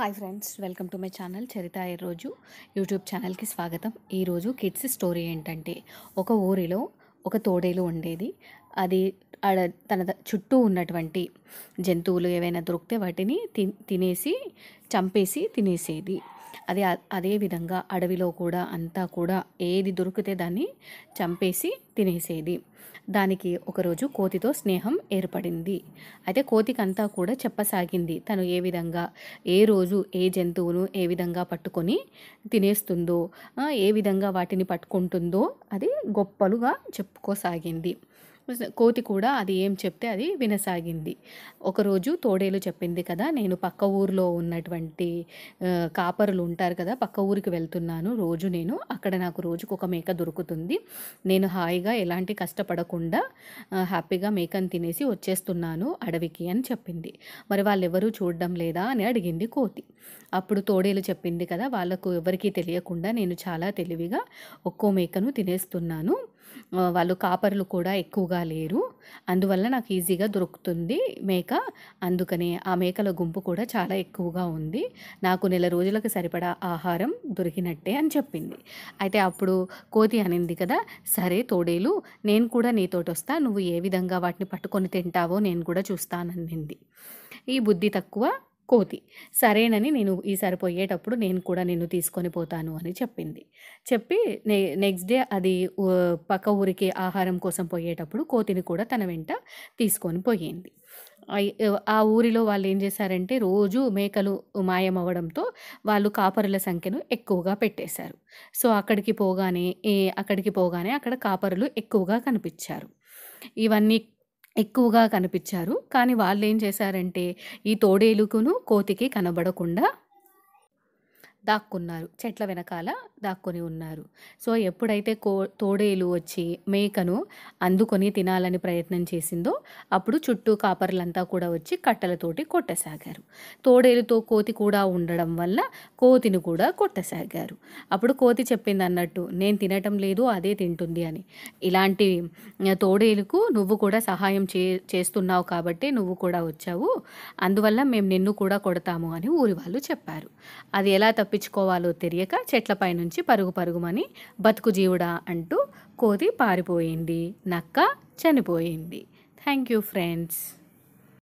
hi friends welcome to my channel Charitha రోజు YouTube ఛానల్కి స్వాగతం ఈరోజు కిడ్స్ స్టోరీ ఏంటంటే ఒక ఊరిలో ఒక తోడేలు ఉండేది అది ఆడ తన చుట్టూ ఉన్నటువంటి జంతువులు ఏవైనా దొరికితే వాటిని తినేసి చంపేసి తినేసేది అదే అదే విధంగా అడవిలో కూడా అంతా కూడా ఏది దొరికితే దాన్ని చంపేసి తినేసేది దానికి ఒకరోజు కోతితో స్నేహం ఏర్పడింది అయితే కోతికంతా కూడా చెప్పసాగింది తను ఏ విధంగా ఏ రోజు ఏ జంతువును ఏ విధంగా పట్టుకొని తినేస్తుందో ఏ విధంగా వాటిని పట్టుకుంటుందో అది గొప్పలుగా చెప్పుకోసాగింది కోతి కూడా అది ఏం చెప్తే అది వినసాగింది ఒకరోజు తోడేలు చెప్పింది కదా నేను పక్క ఊర్లో ఉన్నటువంటి కాపరులు ఉంటారు కదా పక్క ఊరికి వెళ్తున్నాను రోజు నేను అక్కడ నాకు రోజుకు ఒక మేక దొరుకుతుంది నేను హాయిగా ఎలాంటి కష్టపడకుండా హ్యాపీగా మేకను తినేసి వచ్చేస్తున్నాను అడవికి అని చెప్పింది మరి ఎవరూ చూడడం లేదా అని అడిగింది కోతి అప్పుడు తోడేలు చెప్పింది కదా వాళ్ళకు ఎవరికీ తెలియకుండా నేను చాలా తెలివిగా ఒక్కో మేకను తినేస్తున్నాను వాళ్ళు కాపర్లు కూడా ఎక్కువగా లేరు అందువల్ల నాకు ఈజీగా దొరుకుతుంది మేక అందుకనే ఆ మేకల గుంపు కూడా చాలా ఎక్కువగా ఉంది నాకు నెల రోజులకు సరిపడా ఆహారం దొరికినట్టే అని చెప్పింది అయితే అప్పుడు కోతి అనింది కదా సరే తోడేలు నేను కూడా వస్తా నువ్వు ఏ విధంగా వాటిని పట్టుకొని తింటావో నేను కూడా చూస్తానంది ఈ బుద్ధి తక్కువ కోతి సరేనని నేను ఈసారి పోయేటప్పుడు నేను కూడా నిన్ను తీసుకొని పోతాను అని చెప్పింది చెప్పి నెక్స్ట్ డే అది పక్క ఊరికి ఆహారం కోసం పోయేటప్పుడు కోతిని కూడా తన వెంట తీసుకొని పోయింది ఆ ఊరిలో వాళ్ళు ఏం చేశారంటే రోజు మేకలు మాయమవ్వడంతో వాళ్ళు కాపరుల సంఖ్యను ఎక్కువగా పెట్టేశారు సో అక్కడికి పోగానే అక్కడికి పోగానే అక్కడ కాపరులు ఎక్కువగా కనిపించారు ఇవన్నీ ఎక్కువగా కనిపించారు కానీ వాళ్ళు ఏం చేశారంటే ఈ తోడేలుకును కోతికి కనబడకుండా దాక్కున్నారు చెట్ల వెనకాల దాక్కుని ఉన్నారు సో ఎప్పుడైతే కో తోడేలు వచ్చి మేకను అందుకొని తినాలని ప్రయత్నం చేసిందో అప్పుడు చుట్టూ కాపర్లంతా కూడా వచ్చి కట్టెలతోటి కొట్టసాగారు తోడేలుతో కోతి కూడా ఉండడం వల్ల కోతిని కూడా కొట్టసాగారు అప్పుడు కోతి చెప్పింది అన్నట్టు నేను తినటం లేదు అదే తింటుంది అని ఇలాంటి తోడేలుకు నువ్వు కూడా సహాయం చే చేస్తున్నావు కాబట్టి నువ్వు కూడా వచ్చావు అందువల్ల మేము నిన్ను కూడా కొడతాము అని ఊరి వాళ్ళు చెప్పారు అది ఎలా తప్పు తప్పించుకోవాలో తెలియక చెట్లపై నుంచి పరుగు పరుగుమని బతుకు జీవుడా అంటూ కోతి పారిపోయింది నక్క చనిపోయింది థ్యాంక్ యూ ఫ్రెండ్స్